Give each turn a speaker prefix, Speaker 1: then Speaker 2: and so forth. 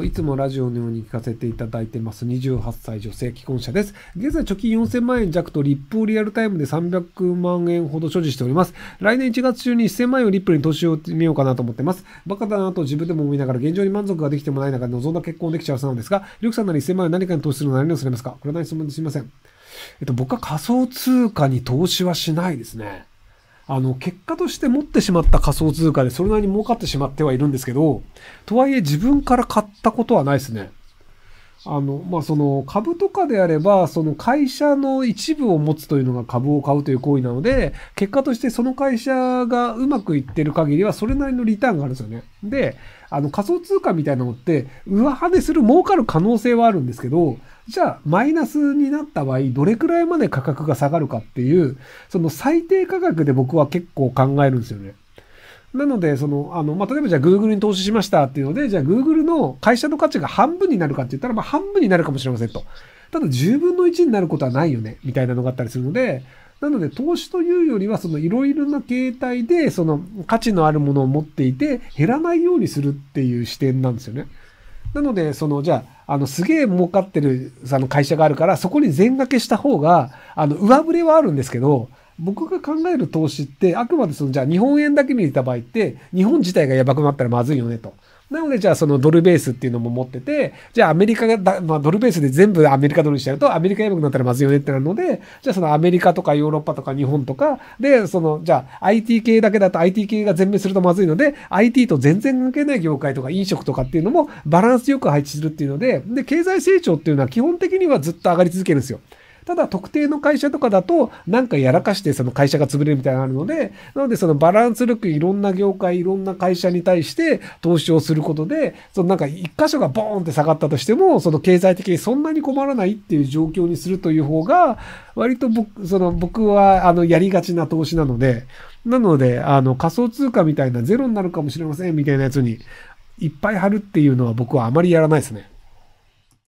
Speaker 1: といつもラジオのように聞かせていただいてます。28歳女性既婚者です。現在貯金4000万円弱とリップをリアルタイムで300万円ほど所持しております。来年1月中に1000万円をリップに投資をみようかなと思ってます。バカだなと自分でも思いながら現状に満足ができてもない中で望んだ結婚できちゃうそうなんですが、リックさんなり1000万円何かに投資するのは何をされますかこれ何質問ですいません。えっと、僕は仮想通貨に投資はしないですね。あの、結果として持ってしまった仮想通貨でそれなりに儲かってしまってはいるんですけど、とはいえ自分から買ったことはないですね。あの、まあ、その株とかであれば、その会社の一部を持つというのが株を買うという行為なので、結果としてその会社がうまくいってる限りはそれなりのリターンがあるんですよね。で、あの仮想通貨みたいなのって、上跳ねする儲かる可能性はあるんですけど、じゃあ、マイナスになった場合、どれくらいまで価格が下がるかっていう、その最低価格で僕は結構考えるんですよね。なので、その、あの、まあ、例えばじゃあ Google に投資しましたっていうので、じゃあ Google の会社の価値が半分になるかって言ったら、まあ、半分になるかもしれませんと。ただ、10分の1になることはないよね、みたいなのがあったりするので、なので、投資というよりは、そのいろいろな形態で、その価値のあるものを持っていて、減らないようにするっていう視点なんですよね。なので、その、じゃあ、あの、すげえ儲かってる、あの、会社があるから、そこに全掛けした方が、あの、上振れはあるんですけど、僕が考える投資って、あくまでその、じゃあ日本円だけに入れた場合って、日本自体がやばくなったらまずいよねと。なので、じゃあそのドルベースっていうのも持ってて、じゃあアメリカが、まあドルベースで全部アメリカドルにしちゃうと、アメリカやばくなったらまずいよねってなるので、じゃあそのアメリカとかヨーロッパとか日本とか、で、その、じゃあ IT 系だけだと IT 系が全滅するとまずいので、IT と全然関係ない業界とか飲食とかっていうのもバランスよく配置するっていうので、で、経済成長っていうのは基本的にはずっと上がり続けるんですよ。ただ特定の会社とかだと、なんかやらかしてその会社が潰れるみたいなのがあるので、なのでそのバランスよくいろんな業界、いろんな会社に対して投資をすることで、そのなんか一箇所がボーンって下がったとしても、その経済的にそんなに困らないっていう状況にするという方が、割と僕、その僕はあのやりがちな投資なので、なので、あの仮想通貨みたいなゼロになるかもしれませんみたいなやつにいっぱい貼るっていうのは僕はあまりやらないですね。